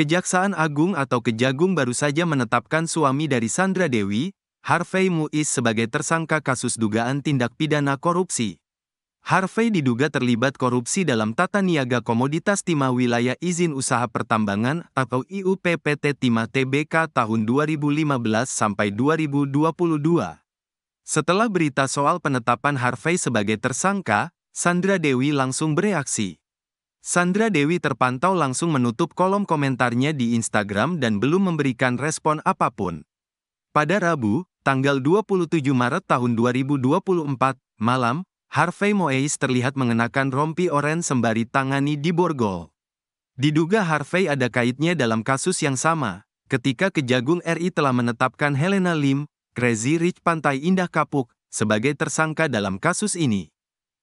Kejaksaan Agung atau Kejagung baru saja menetapkan suami dari Sandra Dewi, Harvey Muiz sebagai tersangka kasus dugaan tindak pidana korupsi. Harvey diduga terlibat korupsi dalam tata niaga komoditas timah wilayah izin usaha pertambangan atau IUPPT Timah TBK tahun 2015 sampai 2022. Setelah berita soal penetapan Harvey sebagai tersangka, Sandra Dewi langsung bereaksi. Sandra Dewi terpantau langsung menutup kolom komentarnya di Instagram dan belum memberikan respon apapun. Pada Rabu, tanggal 27 Maret tahun 2024, malam, Harvey Moeis terlihat mengenakan rompi oranye sembari tangani di Borgol. Diduga Harvey ada kaitnya dalam kasus yang sama, ketika Kejagung RI telah menetapkan Helena Lim, Crazy Rich Pantai Indah Kapuk, sebagai tersangka dalam kasus ini.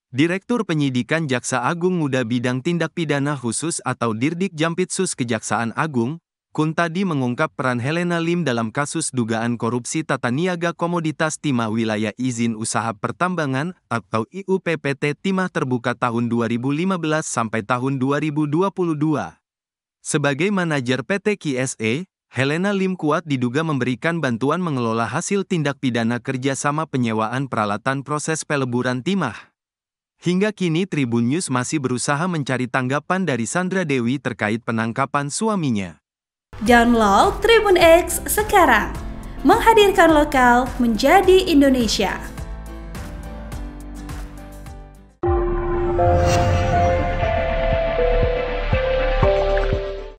Direktur Penyidikan Jaksa Agung Muda Bidang Tindak Pidana Khusus atau Dirdik Jampitsus Kejaksaan Agung, Kuntadi mengungkap peran Helena Lim dalam kasus dugaan korupsi tata niaga komoditas timah wilayah izin usaha pertambangan atau IUPPT timah terbuka tahun 2015 sampai tahun 2022. Sebagai manajer PT KSE, Helena Lim kuat diduga memberikan bantuan mengelola hasil tindak pidana kerjasama penyewaan peralatan proses peleburan timah. Hingga kini Tribun News masih berusaha mencari tanggapan dari Sandra Dewi terkait penangkapan suaminya. Download Tribun X sekarang. Menghadirkan lokal menjadi Indonesia.